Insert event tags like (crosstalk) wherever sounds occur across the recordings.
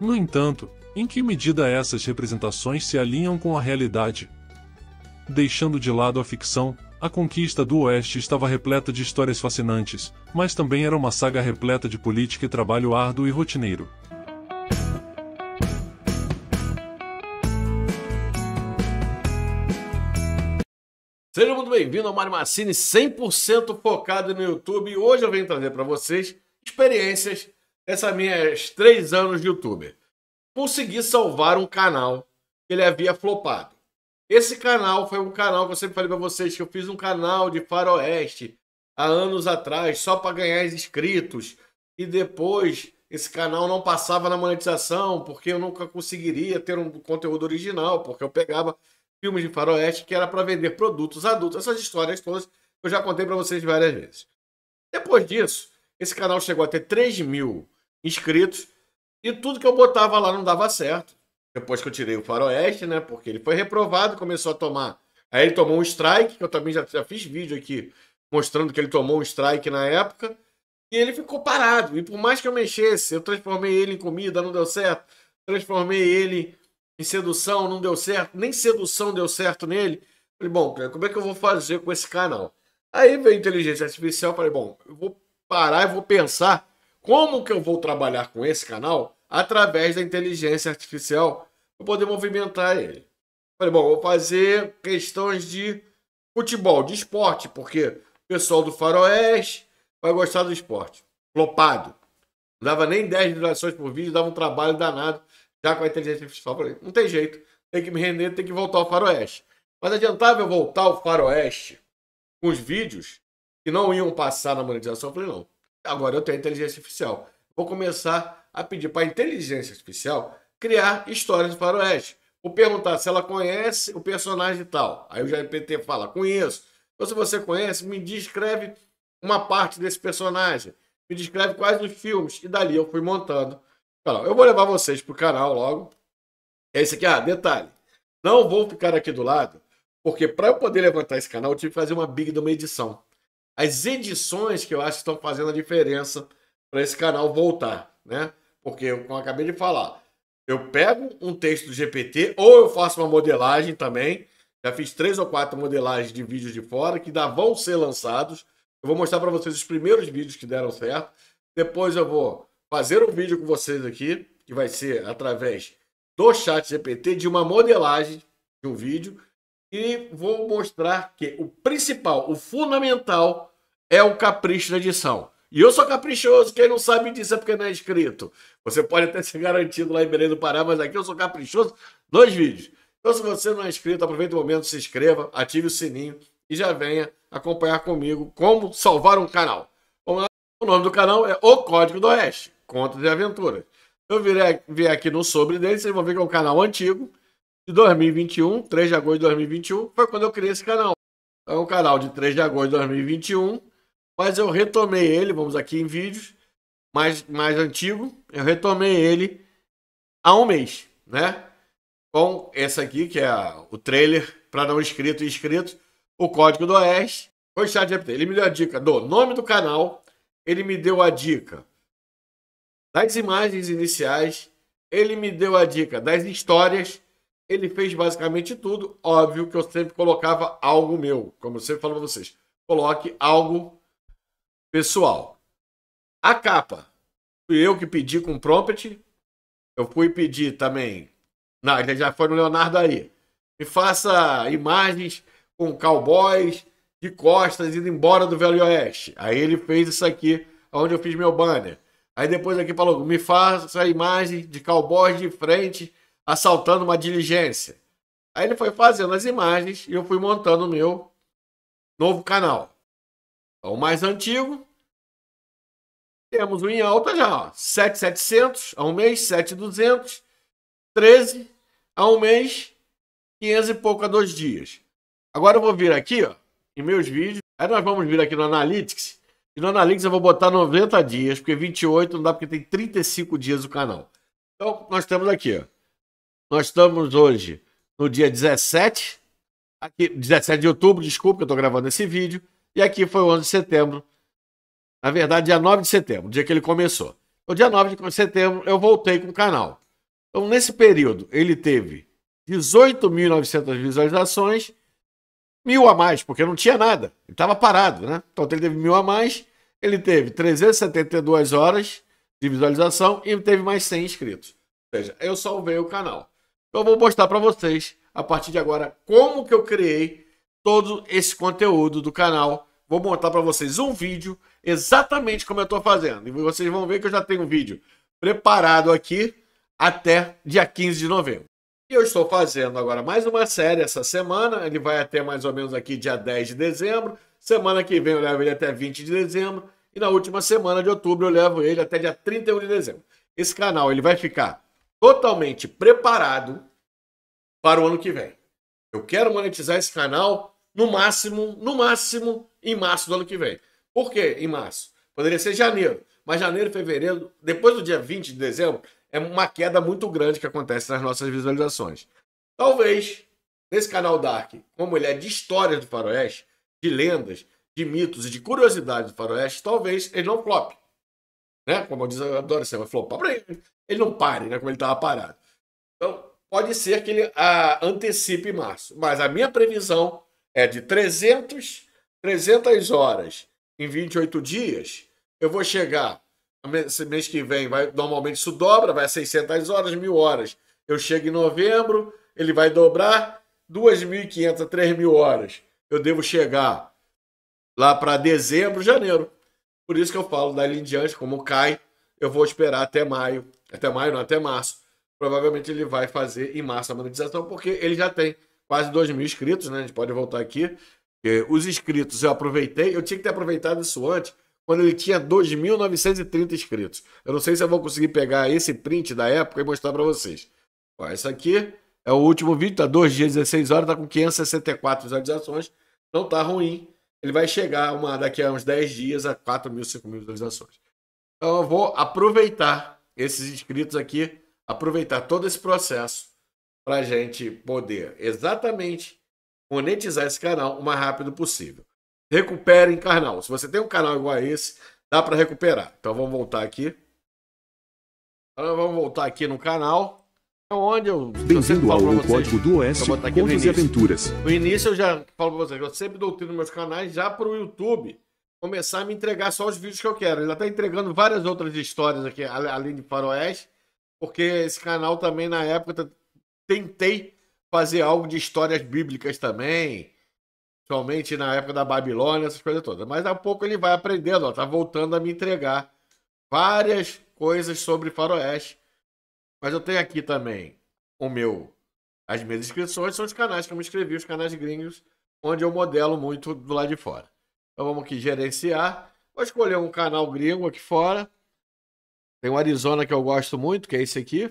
No entanto, em que medida essas representações se alinham com a realidade? Deixando de lado a ficção, a conquista do Oeste estava repleta de histórias fascinantes, mas também era uma saga repleta de política e trabalho árduo e rotineiro. Seja muito bem-vindo ao Mário Massini 100% focado no YouTube. Hoje eu venho trazer para vocês experiências essas minhas é três anos de youtuber, consegui salvar um canal que ele havia flopado. Esse canal foi um canal que eu sempre falei para vocês que eu fiz um canal de faroeste há anos atrás só para ganhar inscritos e depois esse canal não passava na monetização porque eu nunca conseguiria ter um conteúdo original porque eu pegava filmes de faroeste que era para vender produtos adultos essas histórias todas eu já contei para vocês várias vezes depois disso esse canal chegou a ter 3 mil inscritos. E tudo que eu botava lá não dava certo. Depois que eu tirei o Faroeste, né? Porque ele foi reprovado, começou a tomar. Aí ele tomou um strike, que eu também já, já fiz vídeo aqui mostrando que ele tomou um strike na época. E ele ficou parado. E por mais que eu mexesse, eu transformei ele em comida, não deu certo. Transformei ele em sedução, não deu certo. Nem sedução deu certo nele. Falei, bom, como é que eu vou fazer com esse canal? Aí veio inteligência artificial, falei, bom, eu vou parar e vou pensar como que eu vou trabalhar com esse canal? Através da inteligência artificial, para poder movimentar ele. Falei, bom, vou fazer questões de futebol, de esporte, porque o pessoal do Faroeste vai gostar do esporte. Flopado. Não dava nem 10 visualizações por vídeo, dava um trabalho danado já com a inteligência artificial. Falei, não tem jeito, tem que me render, tem que voltar ao Faroeste. Mas adiantava eu voltar ao Faroeste com os vídeos que não iam passar na monetização? Eu falei, não. Agora eu tenho inteligência artificial. Vou começar a pedir para a inteligência artificial criar histórias do faroeste. Vou perguntar se ela conhece o personagem tal. Aí o GPT fala, conheço. Então, se você conhece, me descreve uma parte desse personagem. Me descreve quais os filmes. E dali eu fui montando. Eu vou levar vocês pro canal logo. É isso aqui, ah, detalhe. Não vou ficar aqui do lado, porque para eu poder levantar esse canal, eu tive que fazer uma big de uma edição as edições que eu acho que estão fazendo a diferença para esse canal voltar, né? Porque, como eu acabei de falar, eu pego um texto do GPT ou eu faço uma modelagem também. Já fiz três ou quatro modelagens de vídeos de fora que ainda vão ser lançados. Eu vou mostrar para vocês os primeiros vídeos que deram certo. Depois eu vou fazer um vídeo com vocês aqui, que vai ser através do chat GPT, de uma modelagem de um vídeo. E vou mostrar que o principal, o fundamental é o capricho da edição. E eu sou caprichoso, quem não sabe disso é porque não é inscrito. Você pode até ser garantido lá em Belém do Pará, mas aqui eu sou caprichoso nos vídeos. Então, se você não é inscrito, aproveita o momento, se inscreva, ative o sininho e já venha acompanhar comigo como salvar um canal. O nome do canal é O Código do Oeste, Contas e Aventuras. Eu virei, virei aqui no sobre dele, vocês vão ver que é um canal antigo, de 2021, 3 de agosto de 2021, foi quando eu criei esse canal. É um canal de 3 de agosto de 2021, mas eu retomei ele, vamos aqui em vídeos, mais, mais antigo, eu retomei ele há um mês, né? Com essa aqui, que é a, o trailer para não inscrito e inscrito, o código do Oeste. O chat GPT, ele me deu a dica do nome do canal, ele me deu a dica das imagens iniciais, ele me deu a dica das histórias, ele fez basicamente tudo. Óbvio que eu sempre colocava algo meu, como eu sempre falo para vocês, coloque algo Pessoal, a capa. Fui eu que pedi com prompt. Eu fui pedir também. Não, já foi no Leonardo aí. Me faça imagens com cowboys de costas indo embora do Velho Oeste. Aí ele fez isso aqui, onde eu fiz meu banner. Aí depois aqui falou: me faça imagem de cowboys de frente assaltando uma diligência. Aí ele foi fazendo as imagens e eu fui montando o meu novo canal. É o mais antigo. Temos um em alta já, ó. 7,700 a um mês, 7,200. 13 a um mês, 500 e pouco a dois dias. Agora eu vou vir aqui, ó, em meus vídeos. Aí nós vamos vir aqui no Analytics. E no Analytics eu vou botar 90 dias, porque 28 não dá, porque tem 35 dias o canal. Então, nós temos aqui, ó. Nós estamos hoje no dia 17, aqui, 17 de outubro, desculpa que eu estou gravando esse vídeo. E aqui foi o 11 de setembro. Na verdade, dia 9 de setembro, dia que ele começou. o então, dia 9 de setembro, eu voltei com o canal. Então, nesse período, ele teve 18.900 visualizações, mil a mais, porque não tinha nada. Ele estava parado, né? Então, ele teve mil a mais, ele teve 372 horas de visualização e teve mais 100 inscritos. Ou seja, eu salvei o canal. Então, eu vou mostrar para vocês, a partir de agora, como que eu criei todo esse conteúdo do canal. Vou montar para vocês um vídeo exatamente como eu estou fazendo. E vocês vão ver que eu já tenho um vídeo preparado aqui até dia 15 de novembro. E eu estou fazendo agora mais uma série essa semana. Ele vai até mais ou menos aqui dia 10 de dezembro. Semana que vem eu levo ele até 20 de dezembro. E na última semana de outubro eu levo ele até dia 31 de dezembro. Esse canal ele vai ficar totalmente preparado para o ano que vem. Eu quero monetizar esse canal no máximo, no máximo, em março do ano que vem. Por quê em março? Poderia ser janeiro, mas janeiro, fevereiro, depois do dia 20 de dezembro, é uma queda muito grande que acontece nas nossas visualizações. Talvez, nesse canal Dark, como ele é de histórias do faroeste, de lendas, de mitos e de curiosidades do faroeste, talvez ele não flop. Né? Como eu diz, eu adoro ser, vai flopar. Ele não pare, né? como ele estava parado. Então, Pode ser que ele ah, antecipe março, mas a minha previsão é de 300, 300 horas em 28 dias. Eu vou chegar esse mês que vem, vai, normalmente isso dobra, vai a 600 horas, 1.000 horas. Eu chego em novembro, ele vai dobrar 2.500, 3.000 horas. Eu devo chegar lá para dezembro, janeiro. Por isso que eu falo, dali em diante, como cai, eu vou esperar até maio, até maio, não, até março, provavelmente ele vai fazer em massa a monetização, porque ele já tem quase 2 mil inscritos, né? A gente pode voltar aqui. Os inscritos eu aproveitei, eu tinha que ter aproveitado isso antes, quando ele tinha 2.930 inscritos. Eu não sei se eu vou conseguir pegar esse print da época e mostrar para vocês. Ó, isso aqui é o último vídeo, tá dois dias, 16 horas, tá com 564 visualizações. Não tá ruim. Ele vai chegar uma, daqui a uns 10 dias a 4 mil, 5 mil visualizações. Então eu vou aproveitar esses inscritos aqui aproveitar todo esse processo para a gente poder exatamente monetizar esse canal o mais rápido possível. Recuperem canal. Se você tem um canal igual a esse, dá para recuperar. Então vamos voltar aqui. Então, vamos voltar aqui no canal. É onde eu. Bem-vindo ao vocês, Código do Oeste, Contos e Aventuras. No início eu já falo para vocês, eu sempre doutrino meus canais já para o YouTube começar a me entregar só os vídeos que eu quero. Ele está entregando várias outras histórias aqui, além de Faroeste porque esse canal também, na época, tentei fazer algo de histórias bíblicas também, somente na época da Babilônia, essas coisas todas. Mas a pouco ele vai aprendendo, ó, tá voltando a me entregar várias coisas sobre faroeste. Mas eu tenho aqui também o meu as minhas inscrições são os canais que eu me inscrevi, os canais gringos, onde eu modelo muito do lado de fora. Então vamos aqui gerenciar. Vou escolher um canal gringo aqui fora. Tem um Arizona que eu gosto muito, que é esse aqui.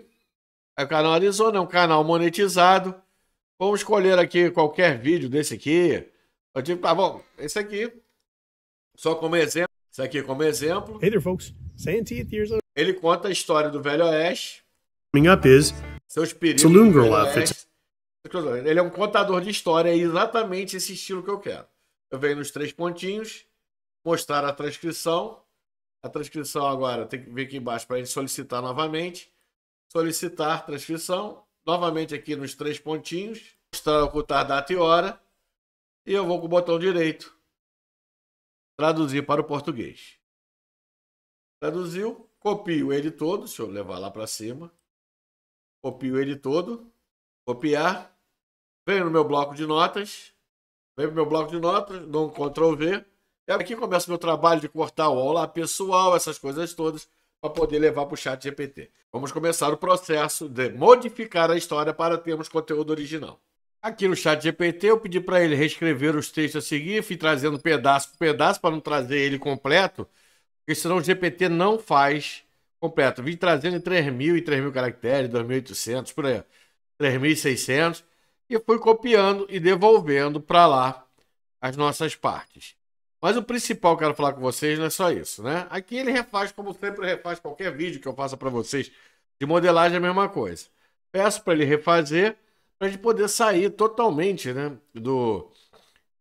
É o canal Arizona, é um canal monetizado. Vamos escolher aqui qualquer vídeo desse aqui. Eu digo, tá bom, esse aqui. Só como exemplo. Esse aqui como exemplo. Hey there, folks. Ele conta a história do Velho Oeste. Coming up is seus perigos. Saloon Girl outfits. Ele é um contador de história, é exatamente esse estilo que eu quero. Eu venho nos três pontinhos, mostrar a transcrição a transcrição agora tem que vir aqui embaixo para a gente solicitar novamente. Solicitar transcrição. Novamente aqui nos três pontinhos. Mostrar ocultar data e hora. E eu vou com o botão direito. Traduzir para o português. Traduziu. Copio ele todo. Deixa eu levar lá para cima. Copio ele todo. Copiar. Venho no meu bloco de notas. Venho no meu bloco de notas. Dou um Ctrl V é aqui que começa o meu trabalho de cortar o olá pessoal, essas coisas todas, para poder levar para o chat GPT. Vamos começar o processo de modificar a história para termos conteúdo original. Aqui no chat GPT eu pedi para ele reescrever os textos a seguir, fui trazendo pedaço por pedaço para não trazer ele completo, porque senão o GPT não faz completo. Vim trazendo em mil e 3.000 mil caracteres, 2.800, por aí, 3.600, e fui copiando e devolvendo para lá as nossas partes. Mas o principal que eu quero falar com vocês não é só isso, né? Aqui ele refaz, como sempre refaz qualquer vídeo que eu faça para vocês de modelagem, é a mesma coisa. Peço para ele refazer, para a gente poder sair totalmente, né, do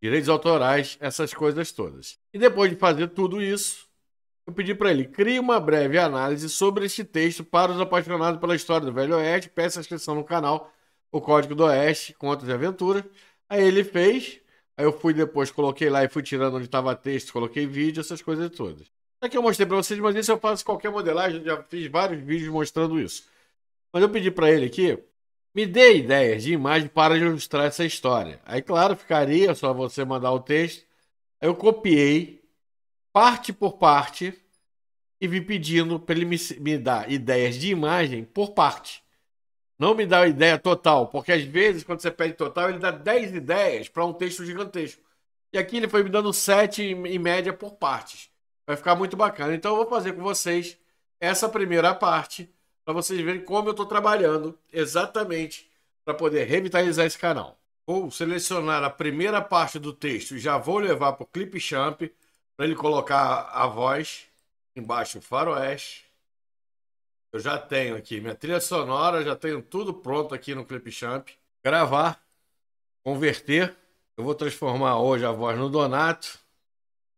direitos autorais, essas coisas todas. E depois de fazer tudo isso, eu pedi para ele, crie uma breve análise sobre este texto para os apaixonados pela história do Velho Oeste, peça inscrição no canal, o Código do Oeste, Contas e Aventuras. Aí ele fez, Aí eu fui depois, coloquei lá e fui tirando onde tava texto, coloquei vídeo, essas coisas todas. Aqui eu mostrei para vocês, mas isso eu faço qualquer modelagem, já fiz vários vídeos mostrando isso. Mas eu pedi para ele aqui, me dê ideias de imagem para ilustrar essa história. Aí, claro, ficaria só você mandar o texto. Aí eu copiei, parte por parte, e vi pedindo para ele me, me dar ideias de imagem por parte. Não me dá ideia total, porque às vezes, quando você pede total, ele dá 10 ideias para um texto gigantesco. E aqui ele foi me dando 7 em média por partes. Vai ficar muito bacana. Então eu vou fazer com vocês essa primeira parte, para vocês verem como eu estou trabalhando exatamente para poder revitalizar esse canal. Vou selecionar a primeira parte do texto já vou levar para o Clipchamp para ele colocar a voz embaixo faroeste. Eu já tenho aqui minha trilha sonora, já tenho tudo pronto aqui no Clipchamp. Gravar, converter. Eu vou transformar hoje a voz no Donato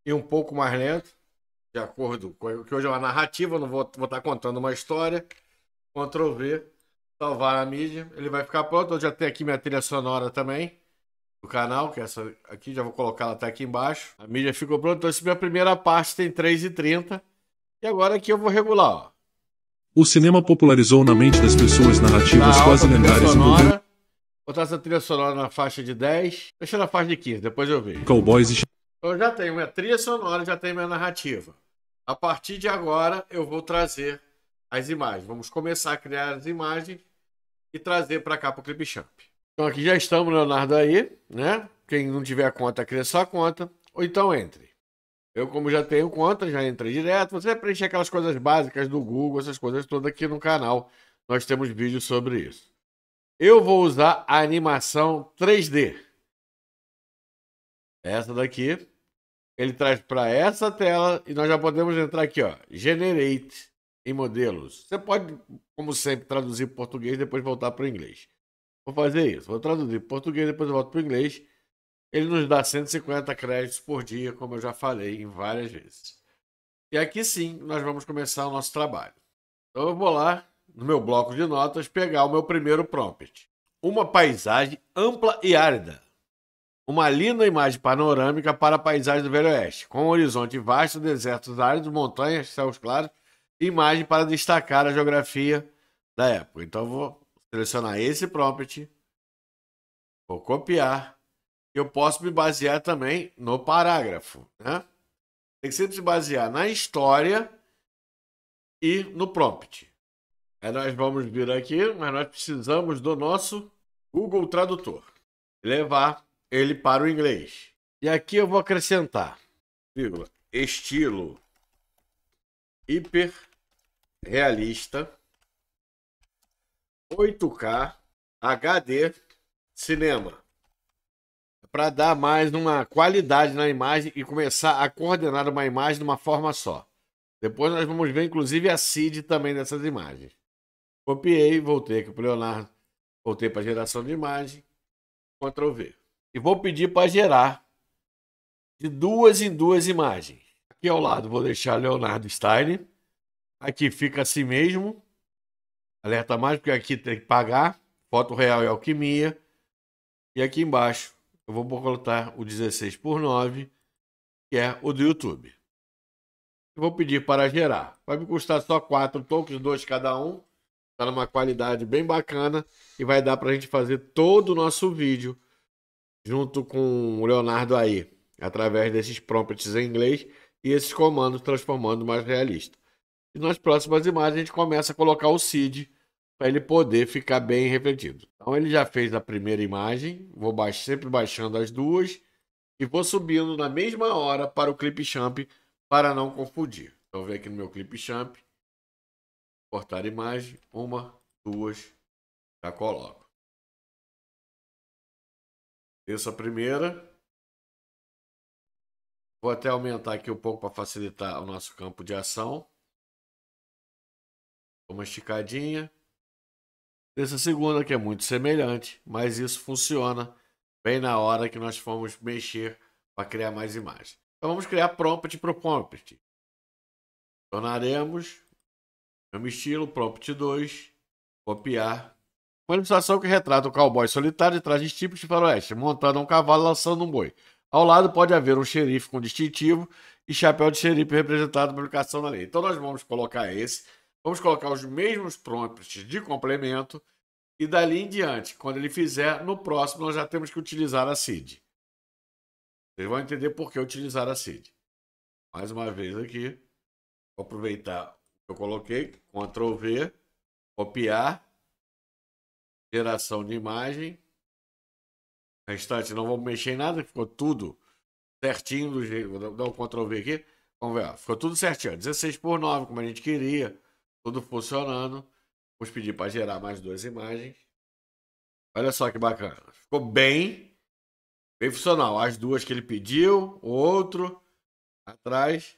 e um pouco mais lento, de acordo com o que hoje é uma narrativa. Eu não vou, vou estar tá contando uma história. Ctrl V, salvar a mídia. Ele vai ficar pronto. Eu já tenho aqui minha trilha sonora também do canal, que é essa aqui, já vou colocar ela até aqui embaixo. A mídia ficou pronta, então essa é a minha primeira parte tem 3,30. E agora aqui eu vou regular, ó. O cinema popularizou na mente das pessoas narrativas na quase lendárias envolvendo. Botar essa trilha sonora na faixa de 10, deixa na faixa de 15, depois eu vejo. Cowboys e. Eu já tenho minha trilha sonora, já tenho minha narrativa. A partir de agora, eu vou trazer as imagens. Vamos começar a criar as imagens e trazer para cá para o Clip Champ. Então aqui já estamos, Leonardo, aí, né? Quem não tiver conta, cria sua conta. Ou então entre eu, como já tenho conta, já entrei direto. Você vai preencher aquelas coisas básicas do Google, essas coisas todas aqui no canal. Nós temos vídeos sobre isso. Eu vou usar a animação 3D. Essa daqui. Ele traz para essa tela e nós já podemos entrar aqui, ó. Generate em modelos. Você pode, como sempre, traduzir para português e depois voltar para o inglês. Vou fazer isso. Vou traduzir para português, depois volto para o inglês ele nos dá 150 créditos por dia, como eu já falei em várias vezes. E aqui sim, nós vamos começar o nosso trabalho. Então eu vou lá, no meu bloco de notas, pegar o meu primeiro prompt. Uma paisagem ampla e árida. Uma linda imagem panorâmica para a paisagem do Velho Oeste, com um horizonte vasto, desertos áridos, montanhas, céus claros, imagem para destacar a geografia da época. Então eu vou selecionar esse prompt, vou copiar, eu posso me basear também no parágrafo. Né? Tem que sempre se basear na história e no prompt. Aí nós vamos vir aqui, mas nós precisamos do nosso Google Tradutor. Levar ele para o inglês. E aqui eu vou acrescentar, vírgula, estilo hiperrealista, 8K HD cinema para dar mais uma qualidade na imagem e começar a coordenar uma imagem de uma forma só. Depois nós vamos ver, inclusive, a CID também dessas imagens. Copiei, voltei aqui para o Leonardo, voltei para a geração de imagem, Ctrl V. E vou pedir para gerar de duas em duas imagens. Aqui ao lado vou deixar Leonardo Stein. Aqui fica assim mesmo. Alerta mais, porque aqui tem que pagar. Foto real e é alquimia. E aqui embaixo eu vou botar o 16 por 9, que é o do YouTube. Eu vou pedir para gerar. Vai me custar só 4 tokens, 2 cada um. Está numa qualidade bem bacana e vai dar para a gente fazer todo o nosso vídeo junto com o Leonardo aí, através desses prompts em inglês e esses comandos transformando mais realista. E nas próximas imagens a gente começa a colocar o seed para ele poder ficar bem refletido. Então ele já fez a primeira imagem, vou sempre baixando as duas e vou subindo na mesma hora para o Clipchamp para não confundir. Então vem aqui no meu Clipchamp, cortar imagem, uma, duas, já coloco. Essa primeira. Vou até aumentar aqui um pouco para facilitar o nosso campo de ação. Uma esticadinha dessa segunda, que é muito semelhante, mas isso funciona bem na hora que nós formos mexer para criar mais imagens. Então vamos criar prompt para prompt. Tornaremos o estilo, prompt 2, copiar. Uma ilustração que retrata o cowboy solitário de trajes típicos de faroeste, montado a um cavalo lançando um boi. Ao lado pode haver um xerife com distintivo e chapéu de xerife representado pela aplicação da lei. Então nós vamos colocar esse Vamos colocar os mesmos prompts de complemento e dali em diante, quando ele fizer, no próximo nós já temos que utilizar a CID. Vocês vão entender por que utilizar a CID. Mais uma vez aqui, vou aproveitar o que eu coloquei, Ctrl V, copiar, geração de imagem. O restante não vou mexer em nada, ficou tudo certinho do jeito. Vou dar um Ctrl V aqui. Vamos ver, ó. ficou tudo certinho, 16 por 9, como a gente queria. Tudo funcionando. Vamos pedir para gerar mais duas imagens. Olha só que bacana. Ficou bem, bem funcional. As duas que ele pediu, outro atrás.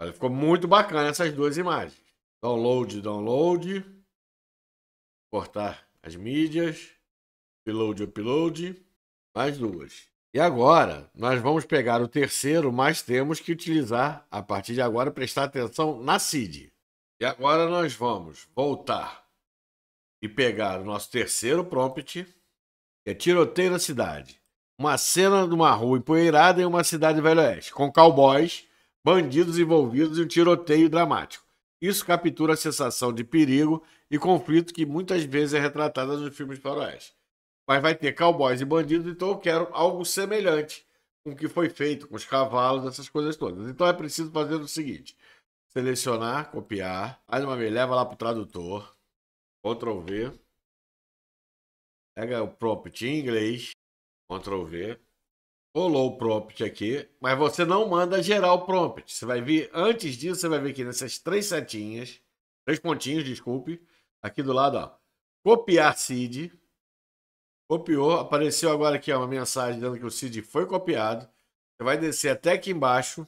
Olha, ficou muito bacana essas duas imagens. Download, download. Cortar as mídias. Upload, upload. Mais duas. E agora, nós vamos pegar o terceiro, mas temos que utilizar, a partir de agora, prestar atenção na CID. E agora nós vamos voltar e pegar o nosso terceiro prompt, que é tiroteio na cidade. Uma cena de uma rua empoeirada em uma cidade velho oeste, com cowboys, bandidos envolvidos em um tiroteio dramático. Isso captura a sensação de perigo e conflito que muitas vezes é retratada nos filmes faroeste. Mas vai ter cowboys e bandidos, então eu quero algo semelhante com o que foi feito com os cavalos, essas coisas todas. Então é preciso fazer o seguinte: Selecionar, copiar. Mais uma vez, leva lá pro tradutor. Ctrl V. Pega o prompt em inglês. Ctrl V. colou o prompt aqui, mas você não manda gerar o prompt. Você vai vir, antes disso, você vai vir aqui nessas três setinhas, três pontinhos, desculpe, aqui do lado, ó. Copiar seed. Copiou, apareceu agora aqui ó, uma mensagem dizendo que o seed foi copiado. Você vai descer até aqui embaixo,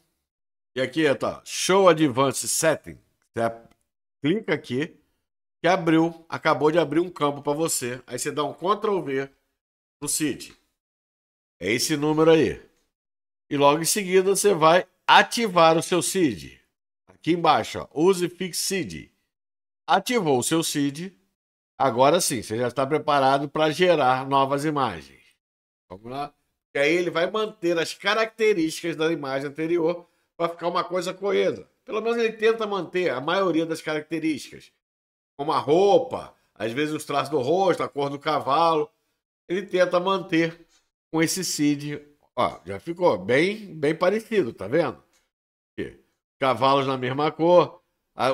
e aqui tá Show Advanced Setting. Você clica aqui que abriu, acabou de abrir um campo para você. Aí você dá um Ctrl V no CID. É esse número aí. E logo em seguida você vai ativar o seu CID. Aqui embaixo, ó, use Fix CID. Ativou o seu CID. Agora sim, você já está preparado para gerar novas imagens. Vamos lá? E aí ele vai manter as características da imagem anterior para ficar uma coisa coesa. Pelo menos ele tenta manter a maioria das características, como a roupa, às vezes os traços do rosto, a cor do cavalo. Ele tenta manter com esse Cid. Ó, já ficou bem, bem parecido, tá vendo? Cavalos na mesma cor,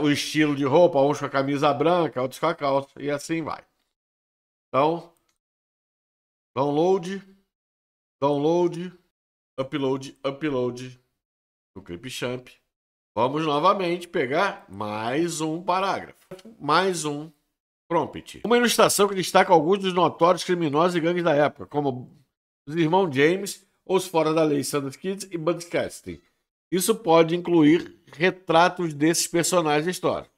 o estilo de roupa, uns com a camisa branca, outros com a calça, e assim vai. Então, download, download, upload, upload, no Clip Champ. Vamos novamente pegar mais um parágrafo, mais um prompt. Uma ilustração que destaca alguns dos notórios criminosos e gangues da época, como os irmãos James, os fora da lei Sanders Kids e Bugs Casting. Isso pode incluir retratos desses personagens históricos.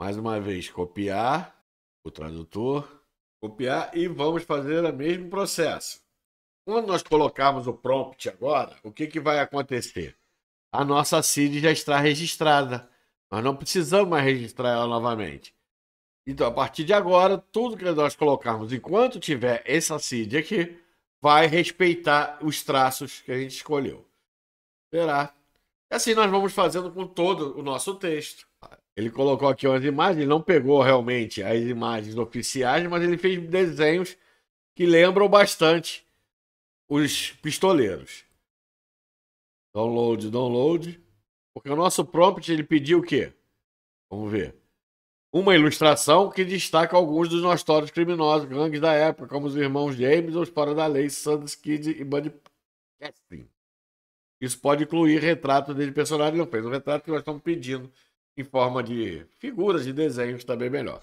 Mais uma vez, copiar o tradutor, copiar e vamos fazer o mesmo processo. Quando nós colocarmos o prompt agora, o que, que vai acontecer? A nossa CID já está registrada. Nós não precisamos mais registrar ela novamente. Então, a partir de agora, tudo que nós colocarmos enquanto tiver essa CID aqui, vai respeitar os traços que a gente escolheu. Será? E assim nós vamos fazendo com todo o nosso texto. Ele colocou aqui umas imagens, ele não pegou realmente as imagens oficiais, mas ele fez desenhos que lembram bastante os pistoleiros. Download, download. Porque o nosso prompt ele pediu o quê? Vamos ver. Uma ilustração que destaca alguns dos nossos criminosos, gangues da época, como os irmãos James, os Fora da Lei, Sanders Kid e Buddy Casting. Isso pode incluir retrato dele personagem. Ele fez um retrato que nós estamos pedindo em forma de figuras de desenhos também melhor.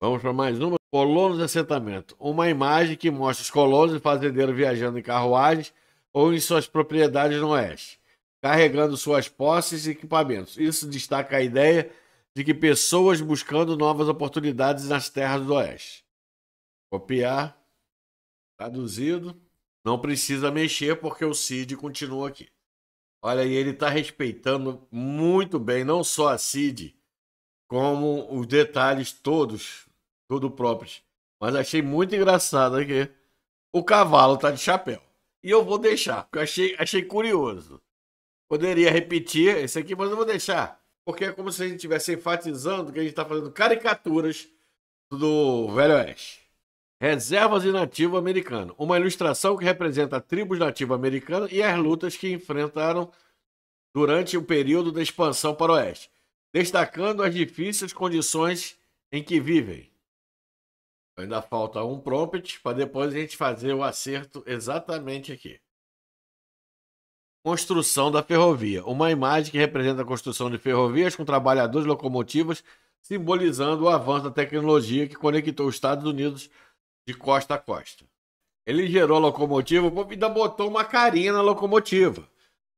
Vamos para mais uma. Colonos de assentamento. Uma imagem que mostra os colonos e fazendeiros viajando em carruagens ou em suas propriedades no oeste, carregando suas posses e equipamentos. Isso destaca a ideia de que pessoas buscando novas oportunidades nas terras do oeste. Copiar. Traduzido. Não precisa mexer porque o CID continua aqui. Olha, e ele está respeitando muito bem, não só a CID, como os detalhes todos tudo próprio, Mas achei muito engraçado aqui. O cavalo tá de chapéu. E eu vou deixar, porque eu achei, achei curioso. Poderia repetir esse aqui, mas eu vou deixar. Porque é como se a gente estivesse enfatizando que a gente está fazendo caricaturas do Velho Oeste. Reservas e Nativo Americano. Uma ilustração que representa tribos nativo americanas e as lutas que enfrentaram durante o período da expansão para o Oeste, destacando as difíceis condições em que vivem. Ainda falta um prompt para depois a gente fazer o acerto exatamente aqui. Construção da ferrovia. Uma imagem que representa a construção de ferrovias com trabalhadores locomotivas, simbolizando o avanço da tecnologia que conectou os Estados Unidos de costa a costa. Ele gerou a locomotiva e ainda botou uma carinha na locomotiva.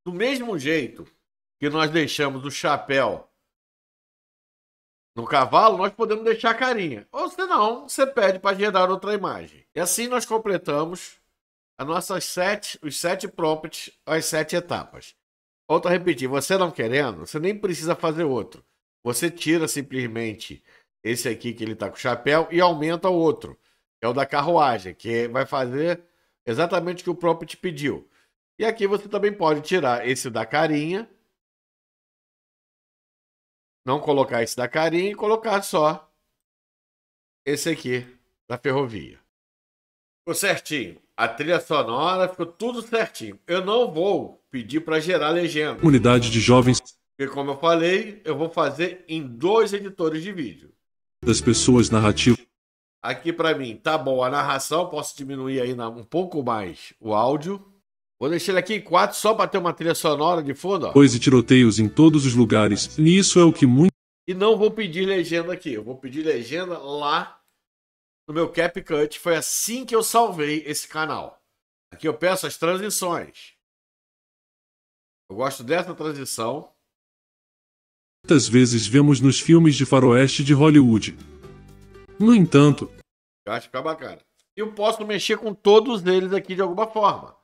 Do mesmo jeito que nós deixamos o chapéu no cavalo, nós podemos deixar a carinha. Ou se não você pede para gerar outra imagem. E assim nós completamos as nossas sete, os sete prompts, as sete etapas. Volto a repetir, você não querendo, você nem precisa fazer outro. Você tira simplesmente esse aqui que ele está com chapéu e aumenta o outro, que é o da carruagem, que vai fazer exatamente o que o prompt pediu. E aqui você também pode tirar esse da carinha não colocar esse da Carinha e colocar só esse aqui da Ferrovia. Ficou certinho. A trilha sonora ficou tudo certinho. Eu não vou pedir para gerar legenda. Unidade de jovens. Porque, como eu falei, eu vou fazer em dois editores de vídeo. Das pessoas narrativas. Aqui para mim tá bom a narração, posso diminuir ainda um pouco mais o áudio. Vou deixar ele aqui em quatro só para ter uma trilha sonora de fundo. Pois e tiroteios em todos os lugares. E isso é o que muito. E não vou pedir legenda aqui. Eu vou pedir legenda lá no meu Cap Cut. Foi assim que eu salvei esse canal. Aqui eu peço as transições. Eu gosto dessa transição. Muitas vezes vemos nos filmes de faroeste de Hollywood. No entanto. Eu acho que fica tá bacana. Eu posso mexer com todos eles aqui de alguma forma.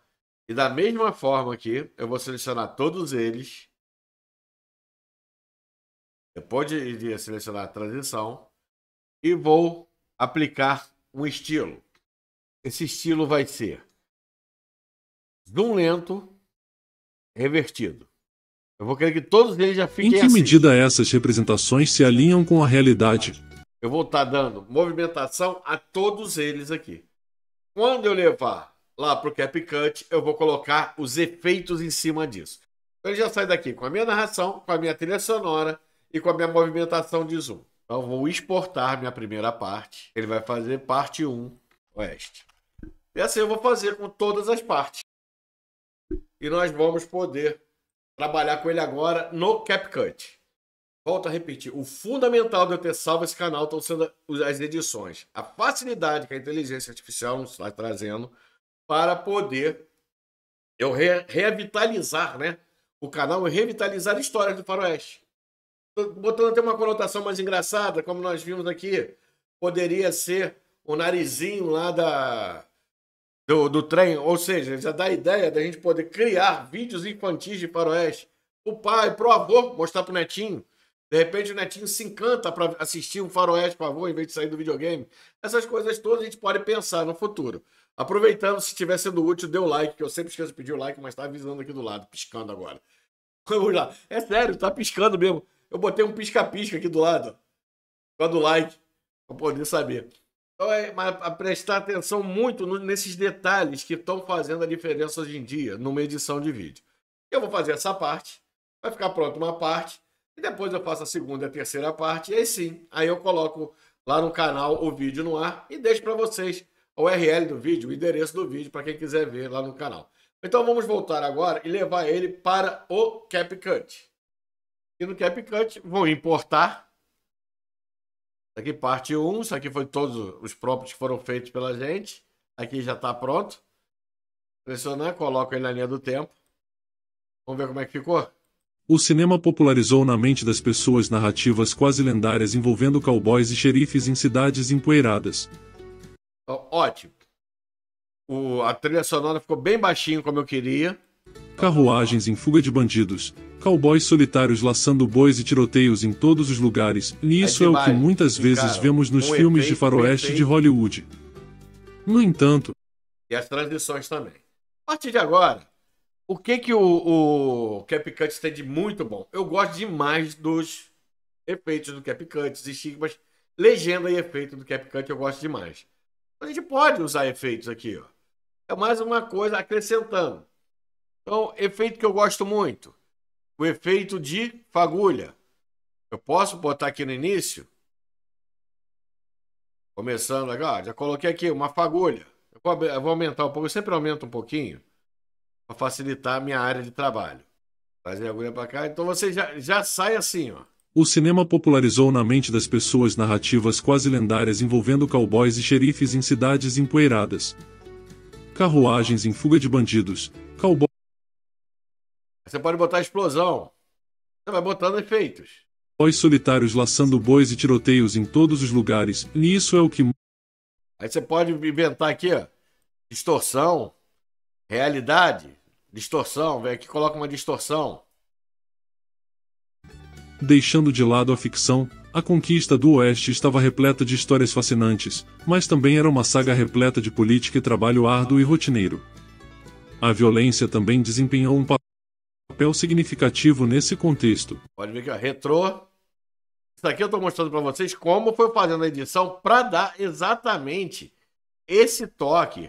E da mesma forma aqui, eu vou selecionar todos eles. Depois de, de selecionar a transição. E vou aplicar um estilo. Esse estilo vai ser zoom lento revertido. Eu vou querer que todos eles já fiquem Em que assim. medida essas representações se alinham com a realidade? Eu vou estar tá dando movimentação a todos eles aqui. Quando eu levar lá para o CapCut, eu vou colocar os efeitos em cima disso. Então ele já sai daqui com a minha narração, com a minha trilha sonora e com a minha movimentação de zoom. Então eu vou exportar minha primeira parte. Ele vai fazer parte 1 oeste. E assim eu vou fazer com todas as partes. E nós vamos poder trabalhar com ele agora no CapCut. Volto a repetir, o fundamental de eu ter salvo esse canal estão sendo as edições. A facilidade que a inteligência artificial nos está trazendo para poder eu re revitalizar né, o canal e revitalizar histórias do faroeste. botando até uma conotação mais engraçada, como nós vimos aqui, poderia ser o narizinho lá da, do, do trem, ou seja, já dá a ideia da gente poder criar vídeos infantis de faroeste. O pai, pro avô, mostrar pro netinho. De repente o netinho se encanta para assistir o faroeste, por favor, em vez de sair do videogame. Essas coisas todas a gente pode pensar no futuro. Aproveitando, se estiver sendo útil, dê o like, que eu sempre esqueço de pedir o like, mas tá avisando aqui do lado, piscando agora. (laughs) Vamos lá. É sério, tá piscando mesmo. Eu botei um pisca-pisca aqui do lado. Só do like, pra poder saber. Então é a prestar atenção muito nesses detalhes que estão fazendo a diferença hoje em dia numa edição de vídeo. Eu vou fazer essa parte, vai ficar pronta uma parte, e depois eu faço a segunda e a terceira parte, e aí sim, aí eu coloco lá no canal o vídeo no ar e deixo para vocês a URL do vídeo, o endereço do vídeo, para quem quiser ver lá no canal. Então vamos voltar agora e levar ele para o CapCut. E no CapCut vou importar. Aqui parte 1, isso aqui foi todos os próprios que foram feitos pela gente. Aqui já está pronto. Pressionar, coloco ele na linha do tempo. Vamos ver como é que ficou? O cinema popularizou na mente das pessoas narrativas quase lendárias envolvendo cowboys e xerifes em cidades empoeiradas, ótimo. O, a trilha sonora ficou bem baixinho, como eu queria. Carruagens em fuga de bandidos, cowboys solitários laçando bois e tiroteios em todos os lugares, e é isso é, é o que muitas vezes Cara, vemos nos um filmes efeito, de faroeste de Hollywood. No entanto. E as transições também. A partir de agora, o que que o, o CapCut tem de muito bom? Eu gosto demais dos efeitos do CapCut, estigmas, legenda e efeito do CapCut eu gosto demais. A gente pode usar efeitos aqui, ó. É mais uma coisa acrescentando. Então, efeito que eu gosto muito, o efeito de fagulha. Eu posso botar aqui no início? Começando agora, já coloquei aqui uma fagulha. Eu vou aumentar um pouco, eu sempre aumento um pouquinho para facilitar a minha área de trabalho. Fazer agulha para cá, então você já, já sai assim, ó. O cinema popularizou na mente das pessoas narrativas quase lendárias envolvendo cowboys e xerifes em cidades empoeiradas. Carruagens em fuga de bandidos, cowboys. Você pode botar explosão. Você vai botando efeitos. Bois solitários laçando bois e tiroteios em todos os lugares, e isso é o que. Aí você pode inventar aqui, ó. Distorção, realidade, distorção, velho, que coloca uma distorção deixando de lado a ficção, a conquista do Oeste estava repleta de histórias fascinantes, mas também era uma saga repleta de política e trabalho árduo e rotineiro. A violência também desempenhou um papel significativo nesse contexto. Pode ver que ó, retrô. Isso aqui eu estou mostrando para vocês como foi fazendo a edição para dar exatamente esse toque.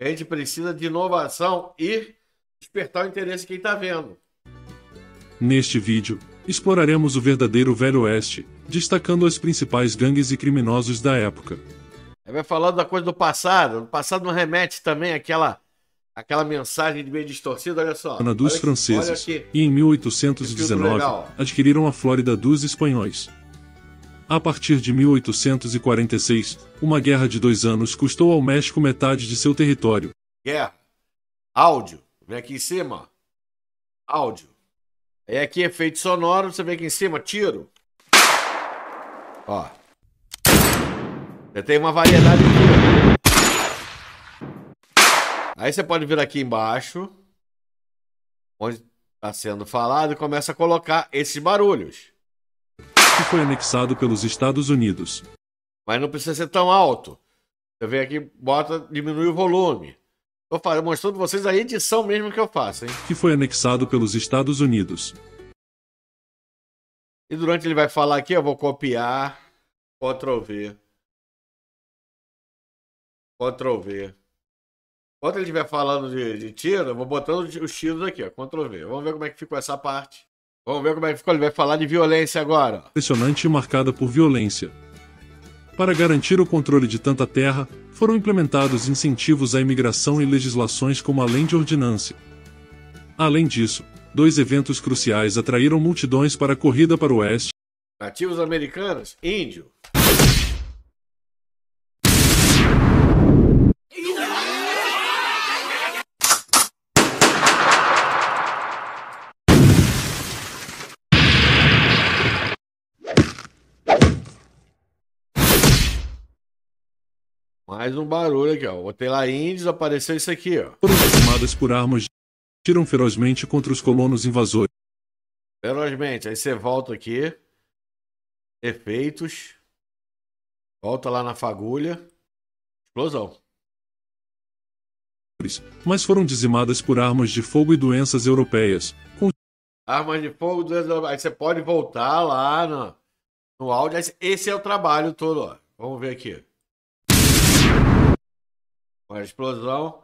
A gente precisa de inovação e despertar o interesse de quem está vendo. Neste vídeo, exploraremos o verdadeiro Velho Oeste, destacando as principais gangues e criminosos da época. Vai falar da coisa do passado, o passado não remete também àquela, àquela mensagem de meio distorcida, olha só. Ana dos olha franceses, aqui, e em 1819 adquiriram a Flórida dos espanhóis. A partir de 1846, uma guerra de dois anos custou ao México metade de seu território. Guerra. Áudio. Vem aqui em cima. Áudio. É aqui efeito sonoro, você vê aqui em cima, tiro. Ó. Você tem uma variedade tiro. Aí você pode vir aqui embaixo, onde está sendo falado, e começa a colocar esses barulhos. Que foi anexado pelos Estados Unidos. Mas não precisa ser tão alto. Você vem aqui, bota, diminui o volume. Tô falando, mostrando pra vocês a edição mesmo que eu faço, hein? Que foi anexado pelos Estados Unidos. E durante ele vai falar aqui, eu vou copiar. Ctrl V. Ctrl V. Enquanto ele estiver falando de, de, tiro, eu vou botando os tiros aqui, ó. Ctrl V. Vamos ver como é que ficou essa parte. Vamos ver como é que ficou. Ele vai falar de violência agora. Impressionante marcada por violência. Para garantir o controle de tanta terra, foram implementados incentivos à imigração e legislações como a Lei de Ordinância. Além disso, dois eventos cruciais atraíram multidões para a corrida para o oeste. Nativos americanos, índio, Mais um barulho aqui, ó. Botei lá índios, apareceu isso aqui, ó. Foram vacinadas por armas, tiram ferozmente contra os colonos invasores. Ferozmente. Aí você volta aqui. Efeitos. Volta lá na fagulha. Explosão. Mas foram dizimadas por armas de fogo e doenças europeias. Com... Armas de fogo, doenças europeias. Aí você pode voltar lá no, no áudio. Esse é o trabalho todo, ó. Vamos ver aqui. A explosão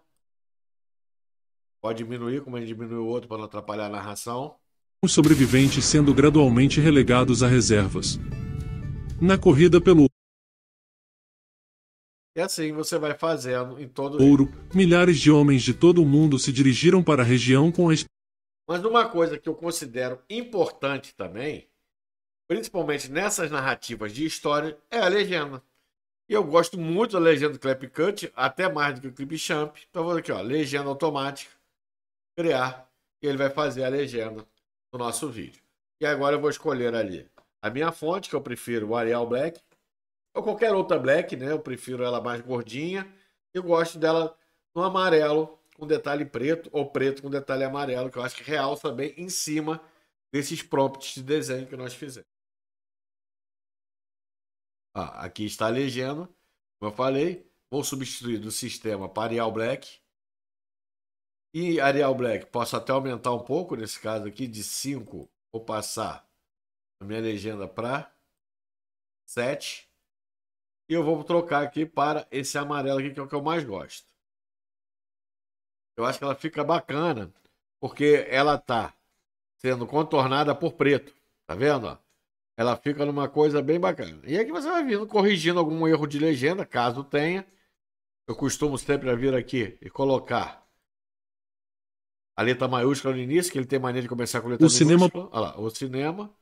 pode diminuir, como a gente diminuiu o outro para não atrapalhar a narração. Os sobreviventes sendo gradualmente relegados a reservas. Na corrida pelo e assim você vai fazendo em todo ouro, milhares de homens de todo o mundo se dirigiram para a região com a Mas uma coisa que eu considero importante também, principalmente nessas narrativas de história, é a legenda. E eu gosto muito da legenda do Clap Cut, até mais do que o Clip Champ. Então vou aqui, ó, legenda automática, criar, e ele vai fazer a legenda do nosso vídeo. E agora eu vou escolher ali a minha fonte, que eu prefiro o Arial Black, ou qualquer outra Black, né? Eu prefiro ela mais gordinha. Eu gosto dela no amarelo com detalhe preto, ou preto com detalhe amarelo, que eu acho que realça bem em cima desses prompts de desenho que nós fizemos. Ah, aqui está a legenda. Como eu falei, vou substituir do sistema para Arial Black. E Arial Black, posso até aumentar um pouco nesse caso aqui de 5. Vou passar a minha legenda para 7. E eu vou trocar aqui para esse amarelo aqui, que é o que eu mais gosto. Eu acho que ela fica bacana, porque ela está sendo contornada por preto. Tá vendo? Ó? Ela fica numa coisa bem bacana. E aqui é você vai vindo corrigindo algum erro de legenda, caso tenha. Eu costumo sempre vir aqui e colocar a letra maiúscula no início, que ele tem maneira de começar com letra o Cinema... Olha lá, o cinema.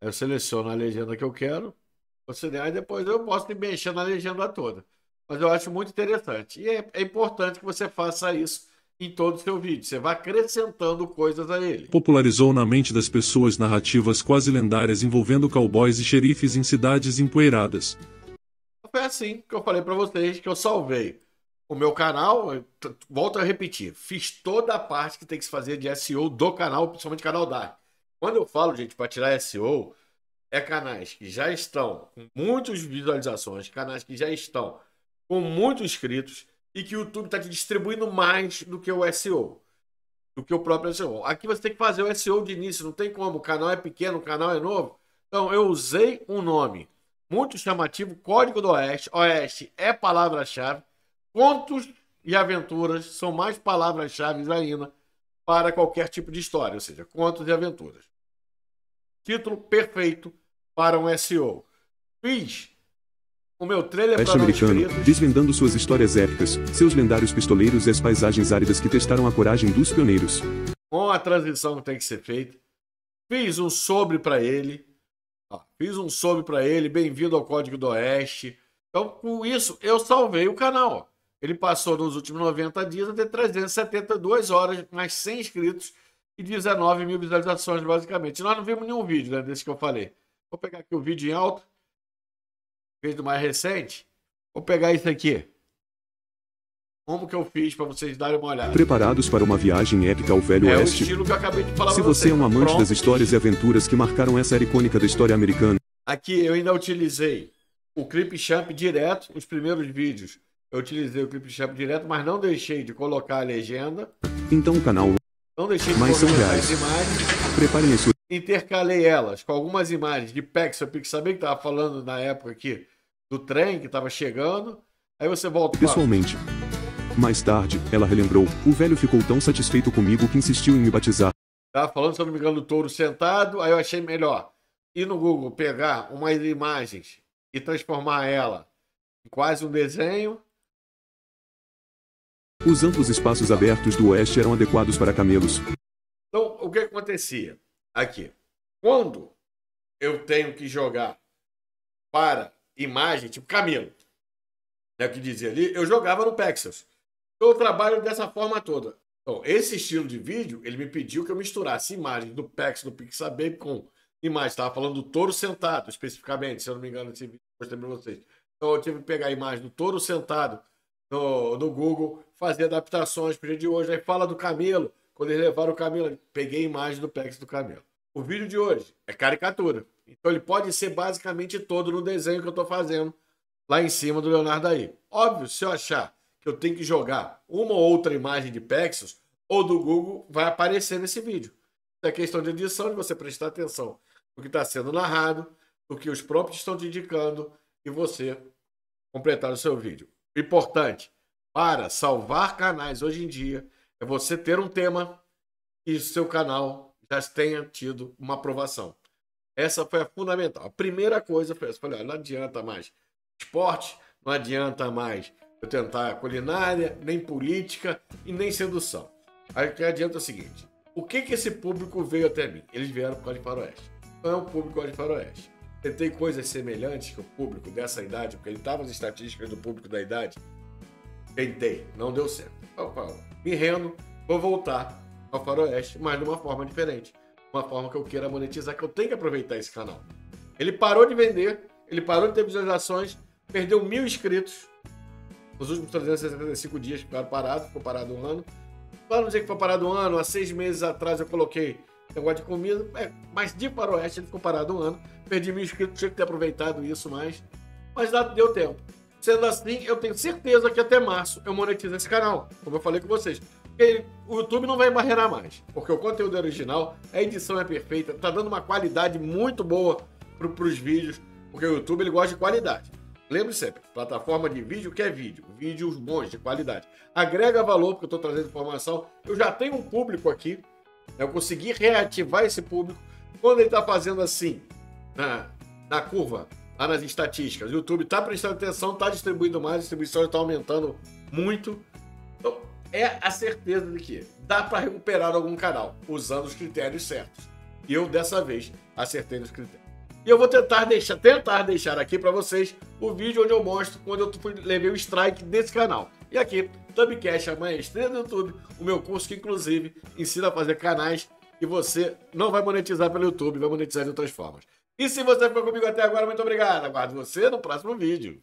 Eu seleciono a legenda que eu quero. O cinema, e depois eu posso ir mexendo a legenda toda. Mas eu acho muito interessante. E é, é importante que você faça isso em todo o seu vídeo. Você vai acrescentando coisas a ele. Popularizou na mente das pessoas narrativas quase lendárias envolvendo cowboys e xerifes em cidades empoeiradas. Foi assim que eu falei para vocês que eu salvei o meu canal. Volto a repetir, fiz toda a parte que tem que se fazer de SEO do canal, principalmente canal Dark. Quando eu falo, gente, para tirar SEO, é canais que já estão com muitas visualizações, canais que já estão com muitos inscritos e que o YouTube está te distribuindo mais do que o SEO. Do que o próprio SEO. Aqui você tem que fazer o SEO de início, não tem como. O canal é pequeno, o canal é novo. Então, eu usei um nome muito chamativo, Código do Oeste. Oeste é palavra-chave. Contos e aventuras são mais palavras-chave ainda para qualquer tipo de história, ou seja, contos e aventuras. Título perfeito para um SEO. Fiz o meu trailer é Oeste americano, desvendando suas histórias épicas, seus lendários pistoleiros e as paisagens áridas que testaram a coragem dos pioneiros. Com a que tem que ser feita, fiz um sobre para ele. Ó, fiz um sobre para ele, bem-vindo ao Código do Oeste. Então, com isso, eu salvei o canal. Ele passou nos últimos 90 dias até 372 horas, mais 100 inscritos e 19 mil visualizações, basicamente. Nós não vimos nenhum vídeo né, desse que eu falei. Vou pegar aqui o vídeo em alta fez mais recente. Vou pegar isso aqui. Como que eu fiz para vocês darem uma olhada? Preparados para uma viagem épica ao Velho é Oeste? o estilo que eu acabei de falar Se você é um amante Pronto. das histórias e aventuras que marcaram essa era icônica da história americana. Aqui eu ainda utilizei o Clip Champ direto, os primeiros vídeos. Eu utilizei o Clip Champ direto, mas não deixei de colocar a legenda. Então o canal. Não deixei de mas colocar as imagens. Preparem isso. Intercalei elas com algumas imagens de Pexel, porque sabia que estava falando na época aqui do trem que estava chegando. Aí você volta. Pessoalmente. Mais tarde, ela relembrou: o velho ficou tão satisfeito comigo que insistiu em me batizar. Tá falando, se eu não me engano, do touro sentado. Aí eu achei melhor ir no Google pegar umas imagens e transformar ela em quase um desenho. Os amplos espaços abertos do oeste eram adequados para camelos. Então, o que acontecia? Aqui. Quando eu tenho que jogar para imagem, tipo Camilo, é o que dizia ali, eu jogava no Pexels. Então, eu trabalho dessa forma toda. Então, esse estilo de vídeo, ele me pediu que eu misturasse imagem do Pexel, do Pixabay com imagem Estava falando do touro sentado, especificamente, se eu não me engano, esse vídeo eu mostrei para vocês. Então, eu tive que pegar a imagem do touro sentado no, no Google, fazer adaptações para o dia de hoje. Aí fala do Camilo, quando eles levaram o Camilo, peguei a imagem do Pexel do Camilo. O vídeo de hoje é caricatura. Então ele pode ser basicamente todo no desenho que eu estou fazendo lá em cima do Leonardo aí. Óbvio, se eu achar que eu tenho que jogar uma ou outra imagem de Pexels ou do Google, vai aparecer nesse vídeo. É questão de edição, de você prestar atenção no que está sendo narrado, no que os próprios estão te indicando e você completar o seu vídeo. Importante, para salvar canais hoje em dia, é você ter um tema e seu canal já tenha tido uma aprovação. Essa foi a fundamental. A primeira coisa foi essa. Falei, olha, não adianta mais esporte, não adianta mais eu tentar culinária, nem política e nem sedução. Aí o que adianta é o seguinte: o que, que esse público veio até mim? Eles vieram por causa de faroeste. Não é um público de faroeste. Tentei coisas semelhantes que o público dessa idade, porque ele estava nas estatísticas do público da idade. Tentei, não deu certo. Então, me rendo, vou voltar ao Faroeste, mas de uma forma diferente. Uma forma que eu queira monetizar, que eu tenho que aproveitar esse canal. Ele parou de vender, ele parou de ter visualizações, perdeu mil inscritos nos últimos 365 dias, ficaram parado, ficou parado um ano. não dizer que foi parado um ano, há seis meses atrás eu coloquei negócio de comida, é, mas de faroeste ele ficou parado um ano. Perdi mil inscritos, tinha que ter aproveitado isso mais. Mas lá deu tempo. Sendo assim, eu tenho certeza que até março eu monetizo esse canal, como eu falei com vocês o YouTube não vai barreirar mais, porque o conteúdo é original, a edição é perfeita, tá dando uma qualidade muito boa para os vídeos, porque o YouTube ele gosta de qualidade. Lembre sempre, plataforma de vídeo que é vídeo, vídeos bons, de qualidade. Agrega valor, porque eu estou trazendo informação. Eu já tenho um público aqui, eu consegui reativar esse público. Quando ele está fazendo assim, na, na curva, lá nas estatísticas, o YouTube está prestando atenção, está distribuindo mais, a distribuição está aumentando muito. Então, é a certeza de que dá para recuperar algum canal usando os critérios certos. Eu dessa vez acertei nos critérios. E eu vou tentar deixar, tentar deixar aqui para vocês o vídeo onde eu mostro quando eu fui, levei o strike desse canal. E aqui, Thumbcast, a maestria do YouTube, o meu curso que inclusive ensina a fazer canais que você não vai monetizar pelo YouTube, vai monetizar de outras formas. E se você ficou comigo até agora, muito obrigado. Aguardo você no próximo vídeo.